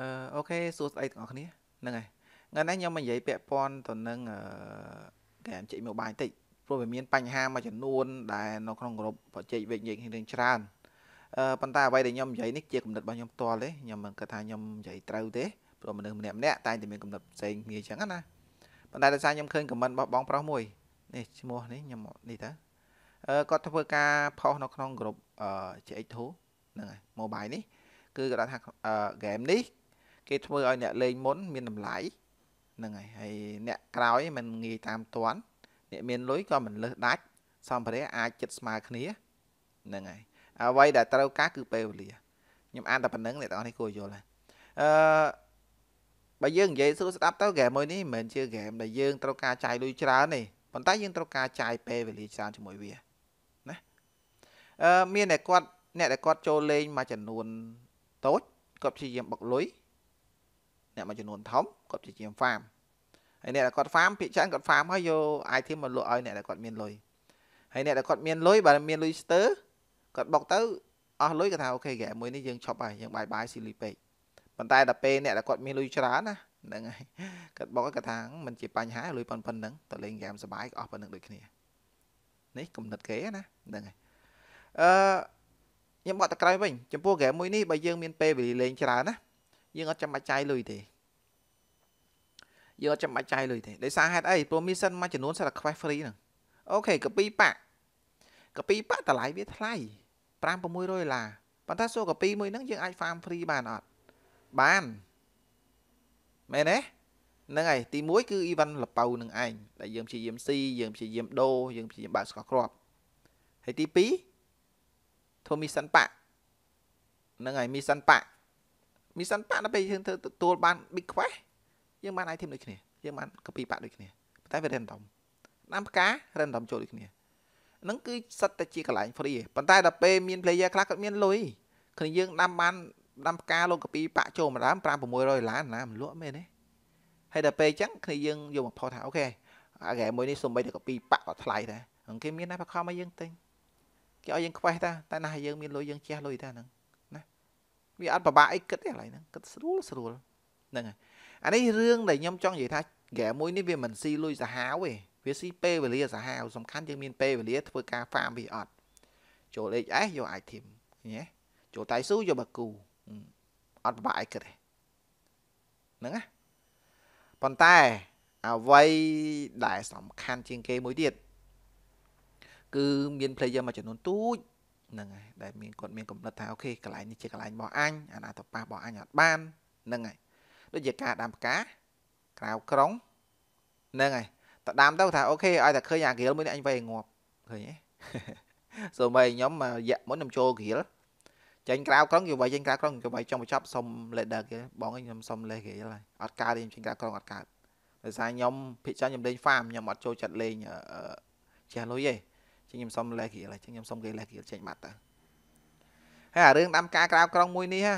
អឺអូខេសួស្ដីទាំងអស់គ្នាហ្នឹងហើយថ្ងៃនេះខ្ញុំមកនិយាយពាក់ព័ន្ធទៅនឹងអឺ game ចេញ mobile តិចព្រោះវាមានបញ្ហាមួយចំនួនដែលនៅក្នុងក្រុមប្រជែកវិញនិយាយគ្នាច្រើនអឺប៉ុន្តែអ្វីដែលខ្ញុំនិយាយនេះជាគំនិតរបស់ខ្ញុំផ្ទាល់ទេខ្ញុំមិនគិតថាខ្ញុំនិយាយត្រូវទេព្រោះមនុស្សម្នាក់ម្នាក់តែងតែមានគំនិតផ្សេងគ្នាអញ្ចឹងណាប៉ុន្តែដោយសារខ្ញុំឃើញ comment របស់បងប្រុសមួយនេះឈ្មោះនេះខ្ញុំនេះតើអឺគាត់ធ្វើការផុសនៅក្នុងក្រុមអឺ CX2 ហ្នឹងហើយ mobile នេះគឺគាត់ថាហ្គេមនេះគេធ្វើឲ្យអ្នកលេងមុនមានតម្លៃហ្នឹងហើយហើយអ្នកក្រោយมันងាយតាមតាន់អ្នកមានលុយក៏មិនលើសដាច់សម្ភារៈអាចចិត្តស្មើគ្នាហ្នឹងហើយអ្វីដែលត្រូវការគឺពេលវេលាខ្ញុំអានតែប៉ុណ្្នឹងអ្នកទាំងអស់នេះគួរយល់ហើយអឺបើយើងនិយាយស្រួលស្ដាប់ទៅហ្គេមមួយនេះមិនមែនជាហ្គេមដែលយើងត្រូវការចាយលុយច្រើនទេប៉ុន្តែយើងត្រូវការចាយពេលវេលាច្រើនជាមួយវាណាអឺមានតែគាត់ អ្នកដែលគាត់ចូលលេងមួយចំនួនតូចគាត់ព្យាយាមបុកលុយអ្នកមួយចំនួនធំគាត់ជាជាង farm ហើយអ្នកដែលគាត់ farm ភាគច្រើនគាត់ farm ហើយយក item មកលក់ឲ្យអ្នកដែលគាត់មានលុយហើយអ្នកដែលគាត់មានលុយបើមានលុយស្ទើគាត់បុកទៅអស់លុយគាត់ថាអូខេហ្គេមមួយនេះយើងឈប់ហើយយើងបាយបាយស៊ីលុយពេកប៉ុន្តែដល់ពេលអ្នកដែលគាត់មានលុយច្រើនណាហ្នឹងហើយគាត់បុកគាត់ថាมันជាបញ្ហាលុយប៉ុណ្ណឹងទៅលេងហ្គេមសបាយអស់ប៉ុណ្ណឹងដូចគ្នានេះគំនិតគេណាហ្នឹងហើយអឺខ្ញុំបកតក្រោយវិញចំពោះហ្គេមមួយនេះបើយើងមានពេលវេលាលេងច្រើនណាយើងអត់ចាំបាច់ចាយលុយទេយើងអត់ចាំបាច់ចាយលុយទេដោយសារហេតុអីព្រោះមានសិនមួយចំនួនសិនតែ quest free ហ្នឹងអូខេកាពីប៉ាក់កាពីប៉ាក់តម្លៃវាថ្លៃ5 600ដុល្លារប៉ុន្តែសូកាពីមួយហ្នឹងយើងអាច farm free បានអត់បានមែនទេហ្នឹងហើយទី1គឺ event លបៅនឹងឯងដែលយើងព្យាយាមស៊ីយើងព្យាយាមដូរយើងព្យាយាមបើកស្កគ្រាប់ហើយទី2ធ្វើមីសិនប៉ាក់ហ្នឹងហើយមីសិនប៉ាក់មីសិនប៉ាដល់ពេលយើងធ្វើទទួលបាន big quest យើងបាន item ដូចគ្នាយើងបាន copy ប៉ាដូចគ្នាតែវា random តាមផ្កា random ចូលដូចគ្នាហ្នឹងគឺសិតតែជាកន្លែង free ប៉ុន្តែដល់ពេលមាន player ខ្លះគាត់មានលុយគ្នាយើងដាំបាន ដាំផ្កាលោកកពីប៉ាក់ចូលម្ដង5 600ដុល្លារណាមិនលក់មែនទេហើយដល់ពេលអញ្ចឹងគ្នាយើងយកមកផុសថាអូខេអាហ្គេមមួយនេះសំបីតែកពីប៉ាក់ក៏ថ្លៃដែរគេមានតែបខំឲ្យយើងទិញគេឲ្យយើងខ្វេះតាតែណាយើងមានលុយយើងជះលុយតាហ្នឹងវាអត់ពិបាកអីគិតទេកន្លែងហ្នឹងគិតស្រួលស្រួលហ្នឹងហើយអានេះរឿងដែលខ្ញុំចង់និយាយថាហ្គេមមួយនេះវាមិនស៊ីលុយសាហាវទេវាស៊ីពេលវេលាសាហាវសំខាន់យើងមានពេលវេលាធ្វើការហ្វាមវាអត់ចូល HS យក item ញ៉េចូលតៃស៊ូយកបាគូអត់ពិបាកអីគិតទេហ្នឹងណាប៉ុន្តែអ្វីដែលសំខាន់ជាងគេមួយទៀតគឺមាន player មួយចំនួនទូចហ្នឹងហើយដែលមានគាត់មានកំណត់ថាអូខេកន្លែងនេះជាកន្លែងរបស់អញអាណាតប៉ះរបស់អញអត់បានហ្នឹងហើយដូចជាការដាំផ្កាក្រៅក្រុងហ្នឹងហើយតដាំទៅថាអូខេឲ្យតែឃើញអាក្រៀលមួយនេះអញវៃងាប់ឃើញទេសូម្បីខ្ញុំរយៈមុនខ្ញុំចូលក្រៀលចេញក្រៅក្រុងគេវៃចេញក្រៅក្រុងគេវៃចង់បញ្ចប់សុំ leader គេបងខ្ញុំសុំលេសគេហើយអត់កើតទេខ្ញុំចេញក្រៅក្រុងអត់កើតដោយសារខ្ញុំភិកចាញ់ខ្ញុំលេង farm ខ្ញុំអត់ចូលចិត្តលេងជះលុយទេជាខ្ញុំសុំលេខរៀលជាខ្ញុំសុំគេលេខរៀលចេញបាត់ទៅហើយអារឿងដាំការក្រៅក្រុងមួយនេះហ่า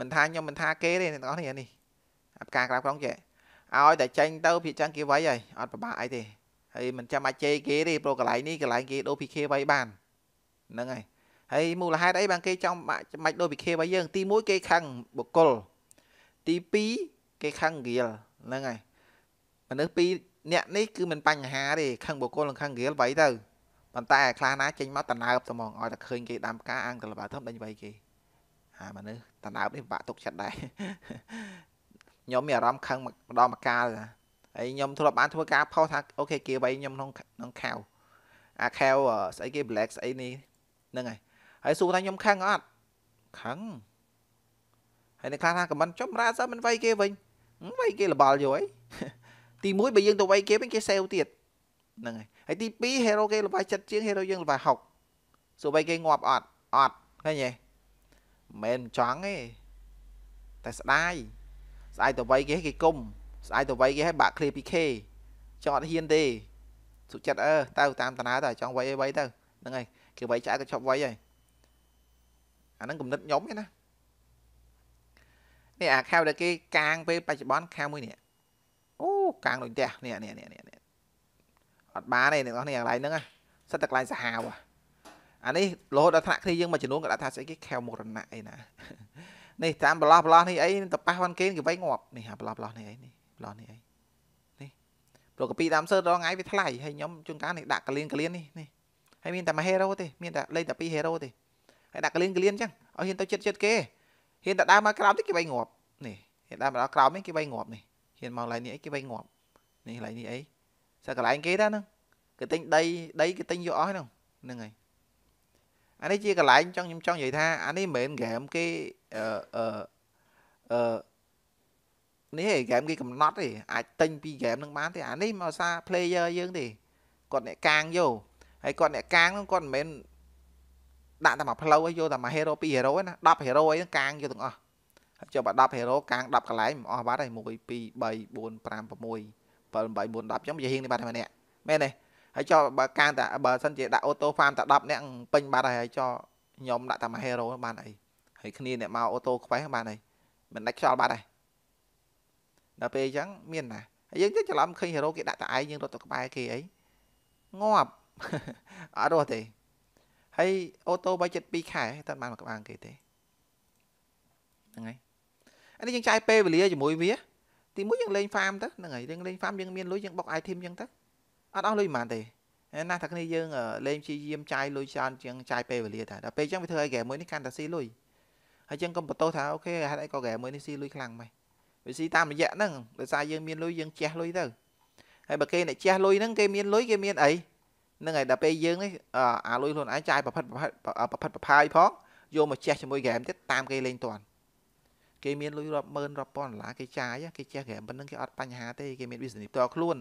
មិនថាខ្ញុំមិនថាគេទេអ្នកទាំងអស់នេះនេះអាការក្រៅក្រុងចេះឲ្យតែចេញទៅភាគចឹងគេវាយហើយអត់ប្របាក់អីទេហើយមិនចាំអាចជេរគេទេព្រោះកន្លែងនេះកន្លែងគេដូរ PK វាយបានហ្នឹងហើយហើយមូលហេតុអីបានគេចង់មិនដូរ PK វាយយើង ទី1គេខឹងបុគ្គលទី2គេខឹងរៀលហ្នឹងហើយមនុស្សពីរអ្នកនេះគឺមិនបញ្ហាទេខឹងបុគ្គលនិងខឹងរៀលវាយទៅប៉ុន្តែខ្លះណាចេញមកតណើបតែហ្មងឲ្យតែឃើញគេដាំផ្កាអាងតលបាធំដេញវាយគេអាមនុស្សតណើបនេះពិបាកទុកចិត្តដែរខ្ញុំមានអារម្មណ៍ខឹងម្ដងម្កាលណាហើយខ្ញុំធ្លាប់បាន ធ្វើការផុសថាអូខេគេវាយខ្ញុំក្នុងក្នុងខាវអាខាវស្អីគេ black ស្អីនេះហ្នឹងហើយហើយសួរថាខ្ញុំខឹងអត់ខឹងហើយអ្នកខ្លះថាខមមិនចំរាសើមិនវាយគេវិញវាយគេលបល់យល់អីទី1បើយើងទៅវាយគេវិញគេសេវទៀតហ្នឹងហើយហើយទី2 hero គេល្បាយចិត្តជាង hero យើងល្បាយ60សូម្បីគេងាប់អត់អត់ឃើញទេមិនចង់ទេតែស្ដាយស្ដាយតវៃគេគេគុំស្ដាយតវៃគេឲ្យបាក់ clear 2k ចង់អត់ហ៊ានទេសុចិត្តអើទៅតាមតាទៅចង់វៃអីវៃទៅហ្នឹងហើយគេវៃឆ្អើក៏ឈប់វៃហើយអាហ្នឹងគំនិតខ្ញុំឯណានេះអាខាវដែលគេកាងពេលបច្ចុប្បន្នខាវមួយនេះអូកាងដូចផ្ទះនេះនេះនេះនេះត់បានទេអ្នកនរគ្នាកន្លែងហ្នឹងសិតតែកន្លែងសាហាវអានេះរហូតដល់ថ្នាក់គ្នាយើងមួយចំនួនក៏ដាក់ថាស្អីគេខែវមរណៈអីណានេះតាមប្រឡោះប្រឡោះនេះអីទៅប៉ះវ៉ាន់គេគេវៃងាប់នេះអាប្រឡោះប្រឡោះនេះអីនេះប្រឡោះនេះអីនេះប្រកពីតាមសើដល់ថ្ងៃវាថ្លៃហើយខ្ញុំជួនកាលនេះដាក់កលៀនកលៀននេះនេះហើយមានតែមួយ hero ទេមានតែលេខតែ2 hero ទេហើយដាក់កលៀនកលៀនអញ្ចឹងឲ្យហ៊ានទៅចិត្តចិត្តគេហ៊ានតែដើរមកក្រោមទេគេវៃងាប់នេះហ៊ានដើរមកដល់ក្រោមនេះគេវៃងាប់នេះហ៊ានមកឡៃនេះអីគេវៃងាប់នេះឡៃនេះអីសាកន្លែងគេតាហ្នឹងគេទិញដីដីគេទិញយកអស់ហ្នឹងហ្នឹងហើយអានេះជាកន្លែងចង់ខ្ញុំចង់និយាយថាអានេះមិនមែនហ្គេមគេអឺអឺអឺនេះឯងហ្គេមគេកំណត់ទេអាចទិញពីហ្គេមហ្នឹងបានទេអានេះមកសារ player យើងទេគាត់អ្នកកាងយកហើយគាត់អ្នកកាងហ្នឹងគាត់មិនមែនដាក់តែមួយផ្លូវឲ្យយកតែមួយ hero ពីរ hero ណា10 hero អីហ្នឹងកាងយកទាំងអស់ហើយចុះបើ10 hero កាង10កន្លែងមិនអស់បាត់ហើយ1 2 3 4 5 6 7 8 4 10អញ្ចឹងវាហៀងនេះបាត់តែម្នាក់មែនទេហើយចោបើកានតែបើសិនជាដាក់អូតូហ្វាមតែ10នាក់ពេញបាត់ហើយហើយចោខ្ញុំដាក់តែមួយហេរ៉ូបានអីហើយគ្នាអ្នកមកអូតូខ្វេះបានអីមិនដាច់ខ្យល់បាត់ហើយដល់ពេលអញ្ចឹងមានណាហើយយើងទៅច្រឡំឃើញហេរ៉ូគេដាក់តែឯងយើងរត់ទៅក្បែរគេអីងាប់អត់រត់ទេហើយអូតូបើចិត្ត2ខែតែបានមកក្បាលគេទេហ្នឹងហើយអានេះយើងចាយពេលវេលាជាមួយវាទីមួយយើងលេង farm ទៅហ្នឹងហើយយើងលេង farm យើងមានលុយយើងបុក item ចឹងទៅអត់អស់លុយប៉ុន្មានទេណាថាគ្នាយើងលេងព្យាយាមចាយលុយច្រើនជាងចាយពេលវេលាតែដល់ពេលចឹងវាធ្វើឲ្យហ្គេមមួយនេះកាន់តែស៊ីលុយហើយចឹងកុំបន្ទោសថាអូខេហេតុអីក៏ហ្គេមមួយនេះស៊ីលុយខ្លាំងម៉េចវាស៊ីតាមរយៈហ្នឹងដោយសារយើងមានលុយយើងជះលុយទៅហើយបើគេអ្នកជះលុយហ្នឹងគេមានលុយគេមានអីហ្នឹងហើយដល់ពេលយើងនេះអាលុយខ្លួនឯងចាយប្រផិតប្រផិតប្រផិតប្រផាយផងយកមកជះជាមួយហ្គេមទៀតតាមគេលេងតាន់គេមានលុយរាប់ម៉ឺនរាប់ពាន់ដុល្លារគេចាយគេចេះហ្គេមប៉ុណ្ណឹងគេអត់បញ្ហាទេគេមាន business ផ្ទាល់ខ្លួន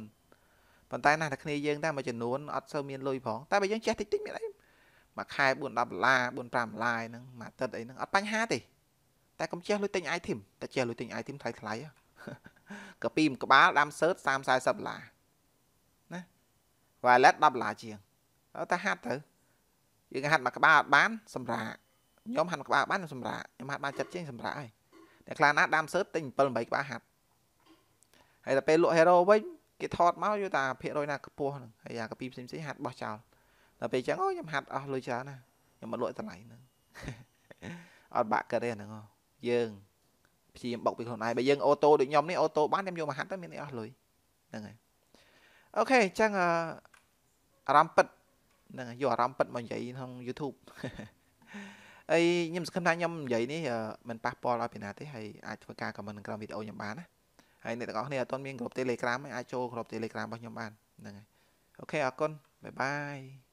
ប៉ុន្តែណាស់តែគ្នាយើងតែមួយចំនួនអត់សូវមានលុយផងតែបើយើងចេះតិចតិចមានអីមួយខែ4 10ដុល្លារ4 5ដុល្លារហ្នឹងមួយអាទិត្យអីហ្នឹងអត់បញ្ហាទេតែកុំចេះលុយទិញ item តែចេះលុយទិញ item ថ្លៃថ្លៃកាពីមួយក្បាលដាំ search 30 40ដុល្លារណា wallet 10ដុល្លារជាងតែហាត់ទៅយើងហាត់មួយក្បាលអត់បាន សម្រាប់ខ្ញុំហាត់មួយក្បាលបានសម្រាប់ខ្ញុំហាត់បានចិត្តជាងសម្រាប់ហើយអ្នកខ្លះណាដាំសើតទិញ7 8ក្បាលហាត់ហើយតែពេលលក់ hero វិញគេថតមកយកតា ភាគរយណាខ្ពស់ហ្នឹងហើយអាកាពីផ្សេងផ្សេងហាត់បោះចោលដល់ពេលអញ្ចឹងអូខ្ញុំហាត់អស់លុយច្រើនណាខ្ញុំមកលក់តម្លៃហ្នឹងអត់បាក់កើតទេហ្នឹងយើងព្យាយាមបុកពីខ្លួនឯងបើយើងអូតូដូចខ្ញុំនេះអូតូបានខ្ញុំយកមកហាត់ទៅមានអីអស់លុយហ្នឹងហើយអូខេអញ្ចឹងអារម្មណ៍ពិតហ្នឹងយកអារម្មណ៍ពិតមកនិយាយក្នុង YouTube ហើយខ្ញុំសង្ឃឹមថាខ្ញុំនិយាយនេះមិនប៉ះពាល់ដល់ពីណាទេហើយអាចធ្វើការខមមិនក្នុងក្រោមវីដេអូខ្ញុំបានណាហើយអ្នកទាំងអស់គ្នាអត់ទាន់មានក្រុម Telegram អាចចូលក្រុម Telegram របស់ខ្ញុំបានហ្នឹងហើយអូខេអរគុណបាយបាយ